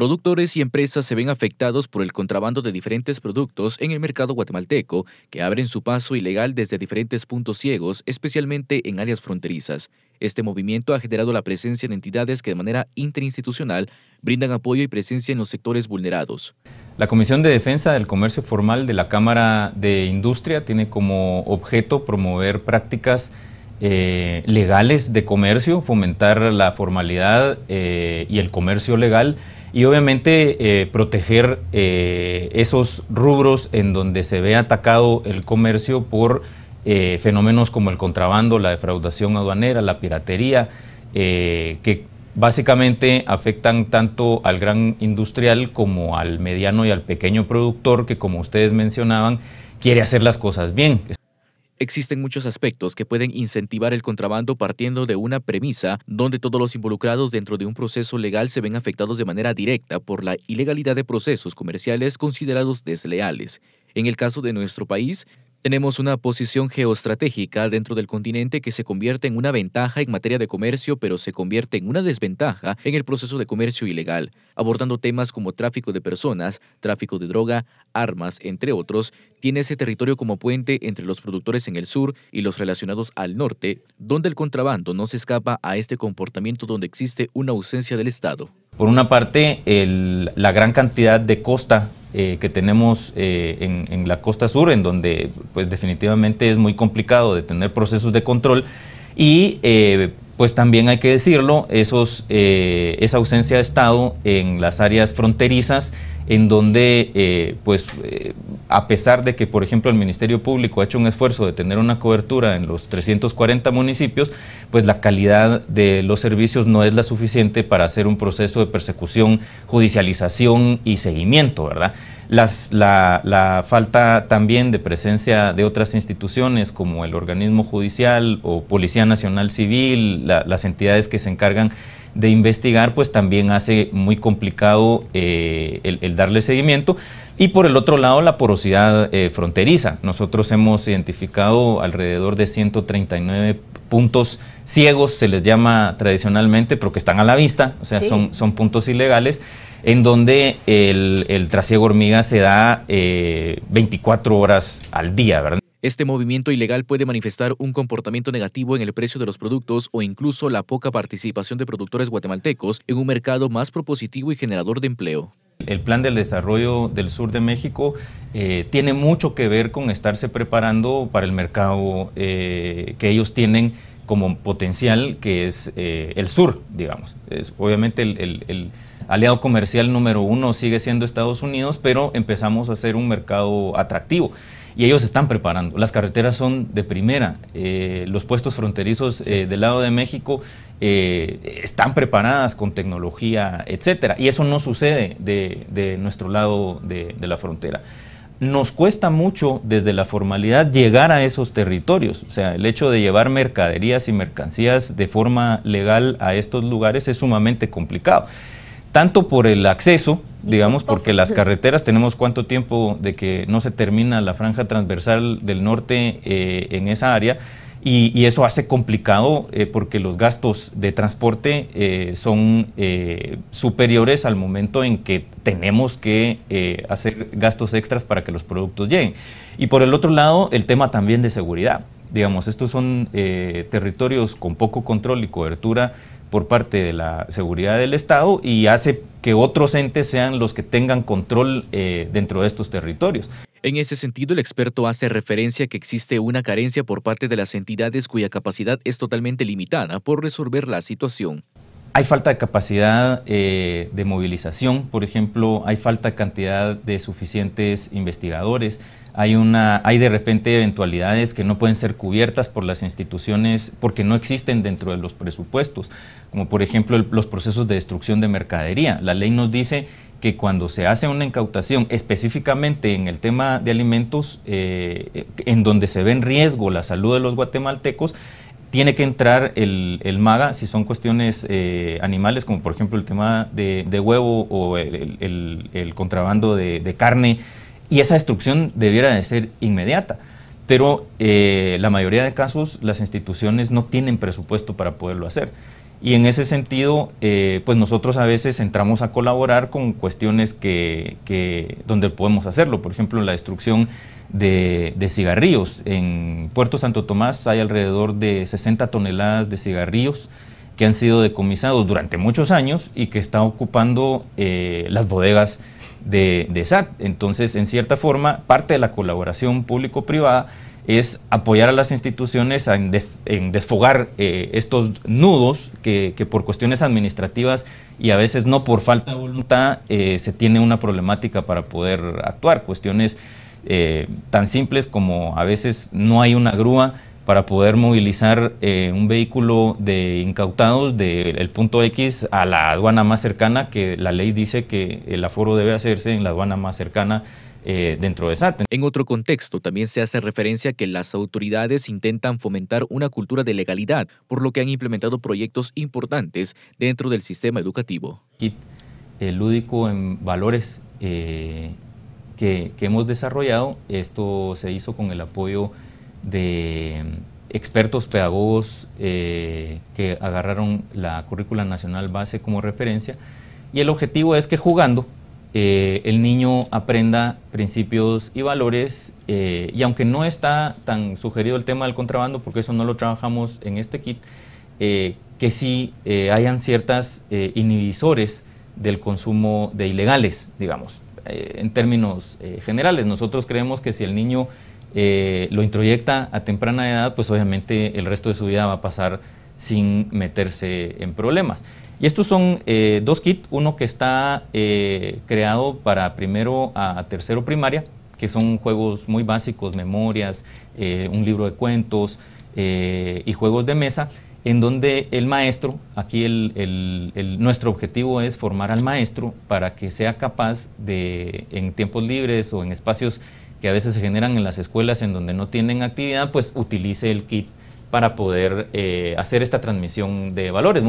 Productores y empresas se ven afectados por el contrabando de diferentes productos en el mercado guatemalteco, que abren su paso ilegal desde diferentes puntos ciegos, especialmente en áreas fronterizas. Este movimiento ha generado la presencia de entidades que de manera interinstitucional brindan apoyo y presencia en los sectores vulnerados. La Comisión de Defensa del Comercio Formal de la Cámara de Industria tiene como objeto promover prácticas eh, legales de comercio, fomentar la formalidad eh, y el comercio legal y obviamente eh, proteger esos rubros en donde se ve atacado el comercio por fenómenos como el contrabando, la defraudación aduanera, la piratería, que básicamente afectan tanto al gran industrial como al mediano y al pequeño productor que como ustedes mencionaban quiere hacer las cosas bien. Existen muchos aspectos que pueden incentivar el contrabando partiendo de una premisa donde todos los involucrados dentro de un proceso legal se ven afectados de manera directa por la ilegalidad de procesos comerciales considerados desleales. En el caso de nuestro país, tenemos una posición geoestratégica dentro del continente que se convierte en una ventaja en materia de comercio, pero se convierte en una desventaja en el proceso de comercio ilegal, abordando temas como tráfico de personas, tráfico de droga, armas, entre otros. Tiene ese territorio como puente entre los productores en el sur y los relacionados al norte, donde el contrabando no se escapa a este comportamiento donde existe una ausencia del Estado. Por una parte, la gran cantidad de costa eh, que tenemos eh, en, la costa sur, en donde pues definitivamente es muy complicado de tener procesos de control y eh, pues también hay que decirlo, eh, esa ausencia de Estado en las áreas fronterizas, en donde, eh, pues, eh, a pesar de que, por ejemplo, el Ministerio Público ha hecho un esfuerzo de tener una cobertura en los 340 municipios, pues la calidad de los servicios no es la suficiente para hacer un proceso de persecución, judicialización y seguimiento, ¿verdad? la, falta también de presencia de otras instituciones como el organismo judicial o Policía Nacional Civil, las entidades que se encargan de investigar, pues también hace muy complicado eh, el, darle seguimiento. Y por el otro lado, la porosidad eh, fronteriza. Nosotros hemos identificado alrededor de 139 puntos ciegos, se les llama tradicionalmente, pero que están a la vista, o sea, son puntos ilegales en donde el, trasiego hormiga se da 24 eh, horas al día, ¿verdad? Este movimiento ilegal puede manifestar un comportamiento negativo en el precio de los productos o incluso la poca participación de productores guatemaltecos en un mercado más propositivo y generador de empleo. El plan del desarrollo del sur de México eh, tiene mucho que ver con estarse preparando para el mercado eh, que ellos tienen como potencial, que es el sur, digamos. Es, obviamente el aliado comercial número uno sigue siendo Estados Unidos, pero empezamos a ser un mercado atractivo. Y ellos están preparando. Las carreteras son de primera. Eh, los puestos fronterizos eh, del lado de México eh, están preparadas con tecnología, etcétera. Y eso no sucede de, nuestro lado de la frontera nos cuesta mucho desde la formalidad llegar a esos territorios. O sea, el hecho de llevar mercaderías y mercancías de forma legal a estos lugares es sumamente complicado tanto por el acceso, digamos, porque las carreteras tenemos cuánto tiempo de que no se termina la franja transversal del norte eh, en esa área. Y, eso hace complicado eh, porque los gastos de transporte eh, son superiores al momento en que tenemos que hacer gastos extras para que los productos lleguen. Y por el otro lado, el tema también de seguridad. Digamos, estos son territorios con poco control y cobertura por parte de la seguridad del Estado y hace que otros entes sean los que tengan control eh, dentro de estos territorios. En ese sentido, el experto hace referencia a que existe una carencia por parte de las entidades cuya capacidad es totalmente limitada por resolver la situación. Hay falta de capacidad eh, de movilización, por ejemplo, hay falta de cantidad de suficientes investigadores, hay, una, hay de repente eventualidades que no pueden ser cubiertas por las instituciones porque no existen dentro de los presupuestos, como por ejemplo los procesos de destrucción de mercadería. La ley nos dice que cuando se hace una incautación, específicamente en el tema de alimentos, eh, en donde se ve en riesgo la salud de los guatemaltecos, tiene que entrar el, el, MAGA si son cuestiones eh, animales, como por ejemplo el tema de, de huevo o el, el, contrabando de, de, carne, y esa destrucción debiera de ser inmediata. Pero eh, la mayoría de casos las instituciones no tienen presupuesto para poderlo hacer. Y en ese sentido, eh, pues nosotros a veces entramos a colaborar con cuestiones que, que, donde podemos hacerlo. Por ejemplo, la destrucción de, cigarrillos. En Puerto Santo Tomás hay alrededor de 60 toneladas de cigarrillos que han sido decomisados durante muchos años y que están ocupando eh, las bodegas de, SAT. Entonces, en cierta forma, parte de la colaboración público-privada es apoyar a las instituciones en, desfogar eh, estos nudos que, por cuestiones administrativas y a veces no por falta de voluntad eh, se tiene una problemática para poder actuar. Cuestiones eh, tan simples como a veces no hay una grúa para poder movilizar eh, un vehículo de incautados del punto X a la aduana más cercana, que la ley dice que el aforo debe hacerse en la aduana más cercana eh, dentro de SAT. En otro contexto, también se hace referencia que las autoridades intentan fomentar una cultura de legalidad, por lo que han implementado proyectos importantes dentro del sistema educativo. Kit el lúdico en valores que, hemos desarrollado. Esto se hizo con el apoyo de expertos pedagogos eh, que agarraron la currícula nacional base como referencia y el objetivo es que jugando eh, el niño aprenda principios y valores eh, y aunque no está tan sugerido el tema del contrabando porque eso no lo trabajamos en este kit, que sí hayan ciertas inhibidores del consumo de ilegales, digamos. Eh, en términos eh, generales. Nosotros creemos que si el niño eh, lo introyecta a temprana edad, pues obviamente el resto de su vida va a pasar sin meterse en problemas. Y estos son dos kits, uno que está creado para primero a tercero primaria, que son juegos muy básicos, memorias, un libro de cuentos y juegos de mesa en donde el maestro, aquí el, nuestro objetivo es formar al maestro para que sea capaz de, en tiempos libres o en espacios que a veces se generan en las escuelas en donde no tienen actividad, pues utilice el kit para poder eh, hacer esta transmisión de valores.